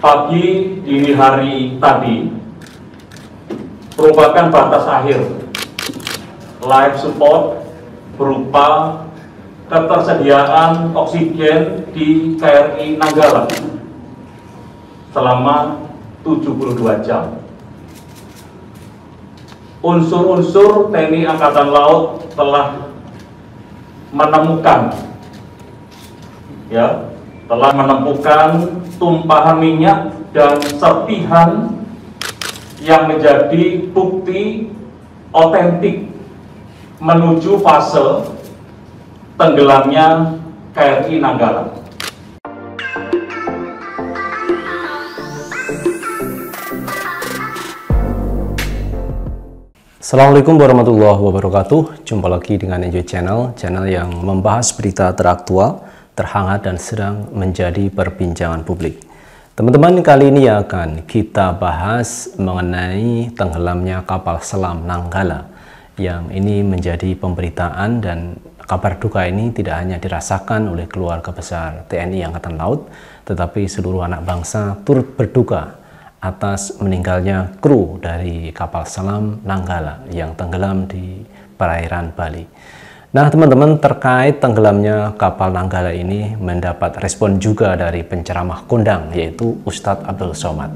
pagi dini hari tadi merupakan batas akhir live support berupa ketersediaan oksigen di KRI Nanggala selama 72 jam. Unsur-unsur TNI Angkatan Laut telah menemukan ya telah menemukan tumpahan minyak dan serpihan yang menjadi bukti otentik menuju fase tenggelamnya KRI Nanggala. Assalamualaikum warahmatullahi wabarakatuh Jumpa lagi dengan Enjoy Channel Channel yang membahas berita teraktual terhangat dan sedang menjadi perbincangan publik. Teman-teman, kali ini akan kita bahas mengenai tenggelamnya kapal selam Nanggala yang ini menjadi pemberitaan dan kabar duka ini tidak hanya dirasakan oleh keluarga besar TNI Angkatan Laut, tetapi seluruh anak bangsa turut berduka atas meninggalnya kru dari kapal selam Nanggala yang tenggelam di perairan Bali. Nah, teman-teman, terkait tenggelamnya kapal Nanggala ini mendapat respon juga dari penceramah kondang, yaitu Ustadz Abdul Somad.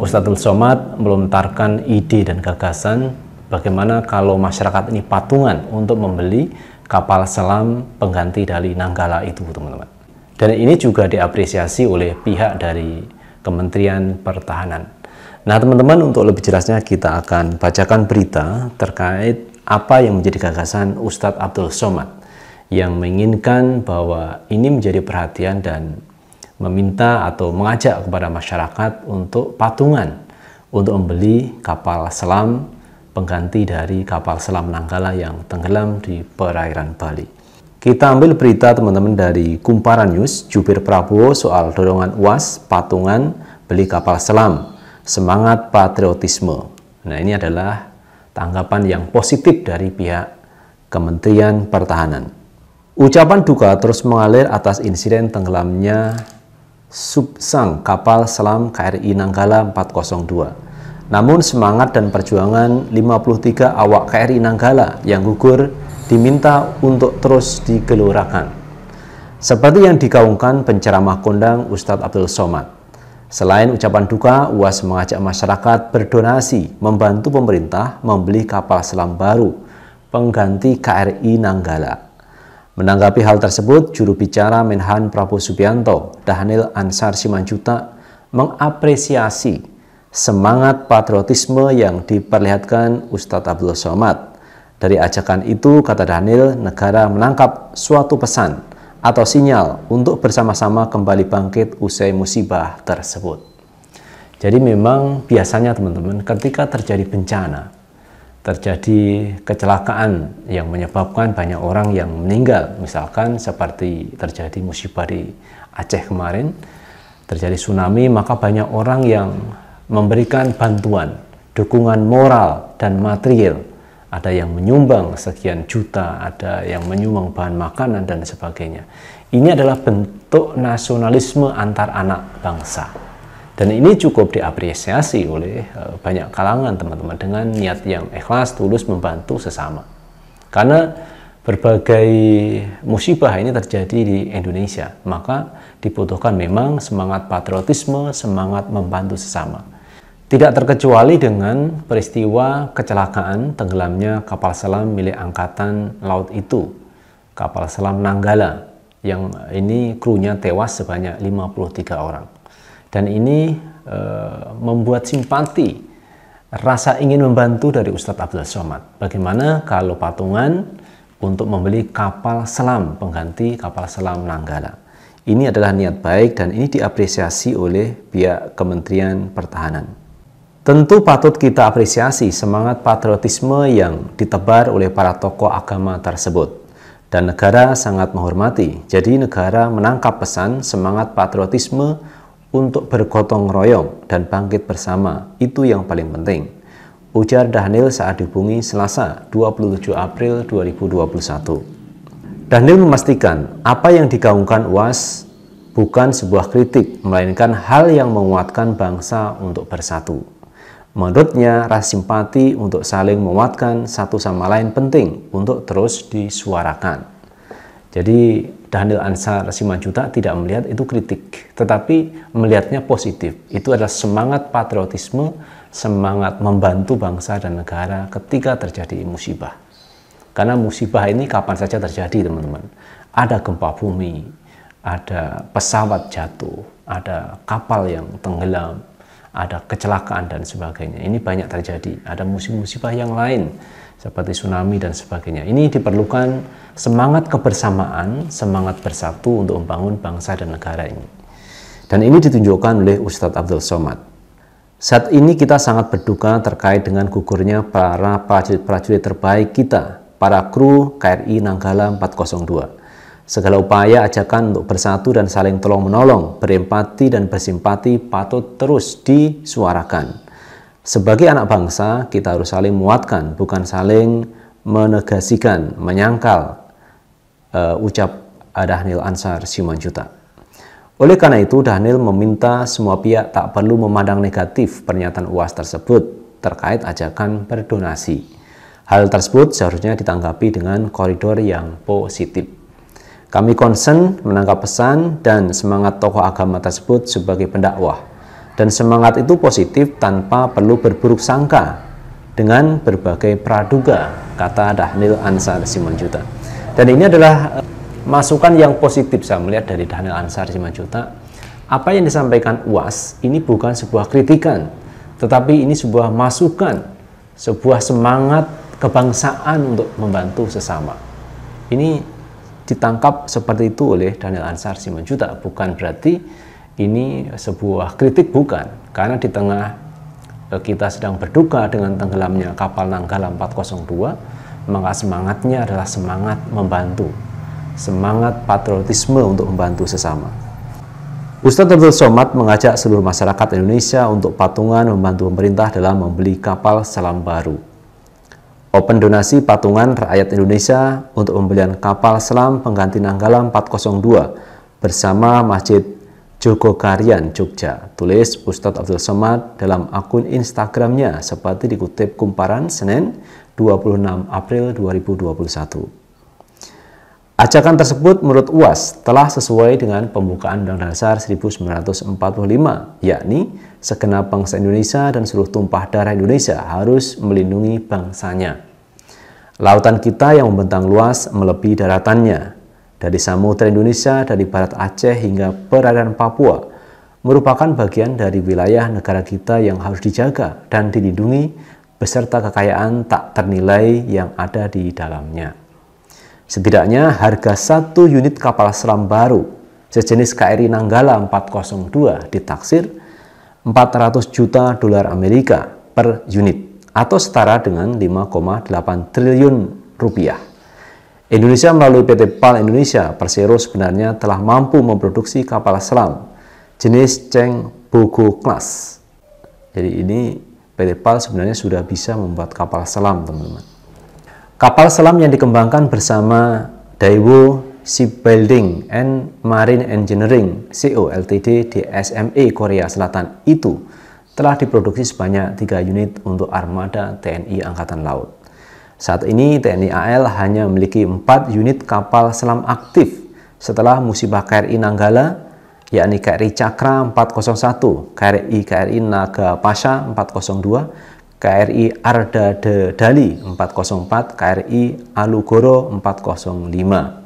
Ustadz Abdul Somad melontarkan ide dan gagasan bagaimana kalau masyarakat ini patungan untuk membeli kapal selam pengganti dari Nanggala itu, teman-teman. Dan ini juga diapresiasi oleh pihak dari Kementerian Pertahanan. Nah, teman-teman, untuk lebih jelasnya kita akan bacakan berita terkait apa yang menjadi gagasan Ustadz Abdul Somad yang menginginkan bahwa ini menjadi perhatian dan meminta atau mengajak kepada masyarakat untuk patungan untuk membeli kapal selam pengganti dari kapal selam Nanggala yang tenggelam di perairan Bali. Kita ambil berita teman-teman dari Kumparan News, jubir Prabowo soal dorongan UAS patungan beli kapal selam, semangat patriotisme. Nah ini adalah tanggapan yang positif dari pihak Kementerian Pertahanan. Ucapan duka terus mengalir atas insiden tenggelamnya Subsang kapal selam KRI Nanggala 402. Namun semangat dan perjuangan 53 awak KRI Nanggala yang gugur diminta untuk terus digelorakan. Seperti yang dikaungkan penceramah kondang Ustadz Abdul Somad, Selain ucapan duka, UAS mengajak masyarakat berdonasi membantu pemerintah membeli kapal selam baru pengganti KRI Nanggala. Menanggapi hal tersebut, juru bicara Menhan Prabowo Subianto, Dahanil Ansar Simanjuta, mengapresiasi semangat patriotisme yang diperlihatkan Ustadz Abdul Somad. Dari ajakan itu, kata Dhanil, negara menangkap suatu pesan atau sinyal untuk bersama-sama kembali bangkit usai musibah tersebut. Jadi memang biasanya teman-teman ketika terjadi bencana, terjadi kecelakaan yang menyebabkan banyak orang yang meninggal, misalkan seperti terjadi musibah di Aceh kemarin, terjadi tsunami, maka banyak orang yang memberikan bantuan, dukungan moral dan material ada yang menyumbang sekian juta, ada yang menyumbang bahan makanan dan sebagainya. Ini adalah bentuk nasionalisme antar anak bangsa. Dan ini cukup diapresiasi oleh eh, banyak kalangan teman-teman dengan niat yang ikhlas, tulus membantu sesama. Karena berbagai musibah ini terjadi di Indonesia, maka dibutuhkan memang semangat patriotisme, semangat membantu sesama. Tidak terkecuali dengan peristiwa kecelakaan tenggelamnya kapal selam milik Angkatan Laut itu, kapal selam Nanggala, yang ini krunya tewas sebanyak 53 orang. Dan ini e, membuat simpati, rasa ingin membantu dari Ustadz Abdul Somad. Bagaimana kalau patungan untuk membeli kapal selam pengganti kapal selam Nanggala. Ini adalah niat baik dan ini diapresiasi oleh pihak Kementerian Pertahanan. Tentu patut kita apresiasi semangat patriotisme yang ditebar oleh para tokoh agama tersebut. Dan negara sangat menghormati. Jadi negara menangkap pesan semangat patriotisme untuk bergotong royong dan bangkit bersama. Itu yang paling penting. Ujar Dhanil saat dihubungi Selasa 27 April 2021. Dhanil memastikan apa yang digaungkan UAS bukan sebuah kritik, melainkan hal yang menguatkan bangsa untuk bersatu. Menurutnya, rasa simpati untuk saling menguatkan satu sama lain penting untuk terus disuarakan. Jadi, Daniel Ansar Simanjuta tidak melihat itu kritik, tetapi melihatnya positif. Itu adalah semangat patriotisme, semangat membantu bangsa dan negara ketika terjadi musibah. Karena musibah ini kapan saja terjadi, teman-teman. Ada gempa bumi, ada pesawat jatuh, ada kapal yang tenggelam, ada kecelakaan dan sebagainya. Ini banyak terjadi. Ada musibah-musibah yang lain seperti tsunami dan sebagainya. Ini diperlukan semangat kebersamaan, semangat bersatu untuk membangun bangsa dan negara ini. Dan ini ditunjukkan oleh Ustadz Abdul Somad. Saat ini kita sangat berduka terkait dengan gugurnya para prajurit-prajurit terbaik kita, para kru KRI Nanggala 402 Segala upaya ajakan untuk bersatu dan saling tolong-menolong, berempati dan bersimpati patut terus disuarakan. Sebagai anak bangsa, kita harus saling muatkan, bukan saling menegasikan, menyangkal, uh, ucap Dahnil Ansar Simanjuta. Oleh karena itu, Dhanil meminta semua pihak tak perlu memandang negatif pernyataan UAS tersebut terkait ajakan berdonasi. Hal tersebut seharusnya ditanggapi dengan koridor yang positif. Kami konsen menangkap pesan dan semangat tokoh agama tersebut sebagai pendakwah. Dan semangat itu positif tanpa perlu berburuk sangka dengan berbagai praduga, kata Dahnil Ansar Simanjuta. Dan ini adalah eh, masukan yang positif saya melihat dari Dahnil Ansar Simanjuta. Apa yang disampaikan UAS ini bukan sebuah kritikan, tetapi ini sebuah masukan, sebuah semangat kebangsaan untuk membantu sesama. Ini ditangkap seperti itu oleh Daniel Ansar Simanjuta. Bukan berarti ini sebuah kritik, bukan. Karena di tengah eh, kita sedang berduka dengan tenggelamnya kapal Nanggala 402, maka semangatnya adalah semangat membantu, semangat patriotisme untuk membantu sesama. Ustadz Abdul Somad mengajak seluruh masyarakat Indonesia untuk patungan membantu pemerintah dalam membeli kapal selam baru. Open donasi patungan rakyat Indonesia untuk pembelian kapal selam pengganti Nanggala 402 bersama Masjid Jogokarian Jogja, tulis Ustadz Abdul Somad dalam akun Instagramnya seperti dikutip Kumparan Senin 26 April 2021. Ajakan tersebut menurut UAS telah sesuai dengan pembukaan undang Dasar 1945, yakni Segenap bangsa Indonesia dan seluruh tumpah darah Indonesia harus melindungi bangsanya. Lautan kita yang membentang luas melebihi daratannya, dari Samudra Indonesia, dari barat Aceh hingga perairan Papua, merupakan bagian dari wilayah negara kita yang harus dijaga dan dilindungi beserta kekayaan tak ternilai yang ada di dalamnya. Setidaknya harga satu unit kapal selam baru sejenis KRI Nanggala 402 ditaksir 400 juta dolar Amerika per unit atau setara dengan 5,8 triliun rupiah. Indonesia melalui PT PAL Indonesia Persero sebenarnya telah mampu memproduksi kapal selam jenis Cheng Bogo Class. Jadi ini PT PAL sebenarnya sudah bisa membuat kapal selam, teman-teman. Kapal selam yang dikembangkan bersama Daewoo Shipbuilding and Marine Engineering CO Ltd di SME Korea Selatan itu telah diproduksi sebanyak tiga unit untuk armada TNI Angkatan Laut. Saat ini TNI AL hanya memiliki empat unit kapal selam aktif setelah musibah KRI Nanggala, yakni KRI Cakra 401, KRI KRI Naga Pasha 402, KRI Arda de Dali 404, KRI Alugoro 405.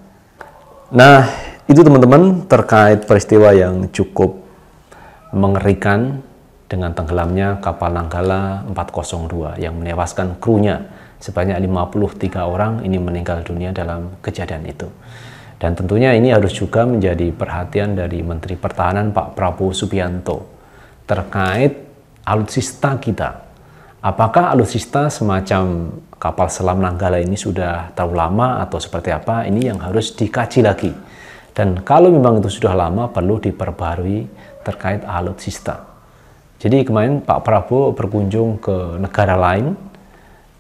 Nah, itu teman-teman terkait peristiwa yang cukup mengerikan dengan tenggelamnya kapal Nanggala 402 yang menewaskan krunya sebanyak 53 orang ini meninggal dunia dalam kejadian itu. Dan tentunya ini harus juga menjadi perhatian dari Menteri Pertahanan Pak Prabowo Subianto terkait alutsista kita Apakah alutsista semacam kapal selam Nanggala ini sudah terlalu lama atau seperti apa? Ini yang harus dikaji lagi. Dan kalau memang itu sudah lama, perlu diperbarui terkait alutsista. Jadi kemarin Pak Prabowo berkunjung ke negara lain,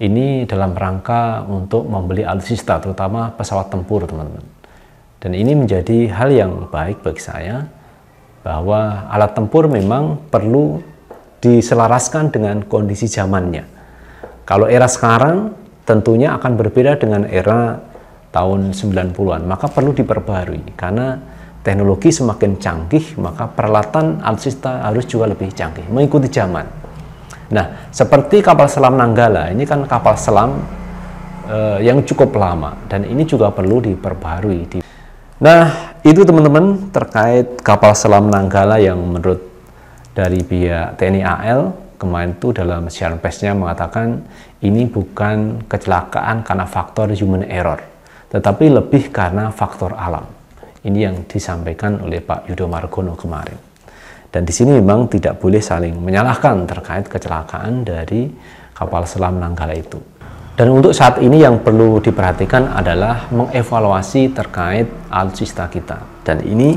ini dalam rangka untuk membeli alutsista, terutama pesawat tempur, teman-teman. Dan ini menjadi hal yang baik bagi saya, bahwa alat tempur memang perlu diselaraskan dengan kondisi zamannya. Kalau era sekarang tentunya akan berbeda dengan era tahun 90-an, maka perlu diperbarui karena teknologi semakin canggih, maka peralatan alutsista harus juga lebih canggih, mengikuti zaman. Nah, seperti kapal selam Nanggala, ini kan kapal selam eh, yang cukup lama dan ini juga perlu diperbarui. Nah, itu teman-teman terkait kapal selam Nanggala yang menurut dari pihak TNI AL kemarin itu dalam siaran persnya mengatakan ini bukan kecelakaan karena faktor human error, tetapi lebih karena faktor alam. Ini yang disampaikan oleh Pak Yudo Margono kemarin. Dan di sini memang tidak boleh saling menyalahkan terkait kecelakaan dari kapal selam Nanggala itu. Dan untuk saat ini yang perlu diperhatikan adalah mengevaluasi terkait alutsista kita. Dan ini